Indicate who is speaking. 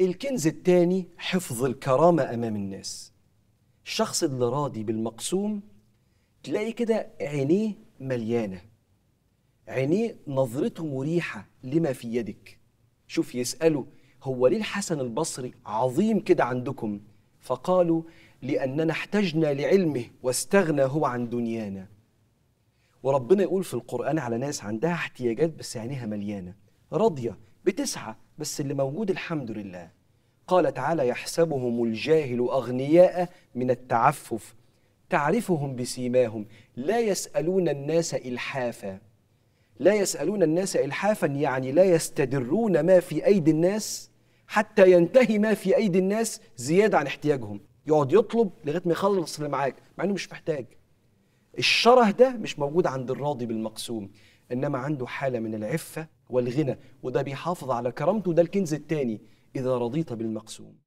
Speaker 1: الكنز الثاني حفظ الكرامة أمام الناس الشخص اللي راضي بالمقسوم تلاقي كده عينيه مليانة عينيه نظرته مريحة لما في يدك شوف يسأله هو ليه الحسن البصري عظيم كده عندكم فقالوا لأننا احتجنا لعلمه واستغنى هو عن دنيانا وربنا يقول في القرآن على ناس عندها احتياجات بس عينيها مليانة راضية بتسعى بس اللي موجود الحمد لله قال تعالى يحسبهم الجاهل أغنياء من التعفف تعرفهم بسيماهم لا يسألون الناس إلحافا لا يسألون الناس إلحافا يعني لا يستدرون ما في أيدي الناس حتى ينتهي ما في أيدي الناس زيادة عن احتياجهم يقعد يطلب لغاية ما يخلص اللي معاك مع إنه مش محتاج الشره ده مش موجود عند الراضي بالمقسوم انما عنده حاله من العفه والغنى وده بيحافظ على كرامته ده الكنز الثاني اذا رضيت بالمقسوم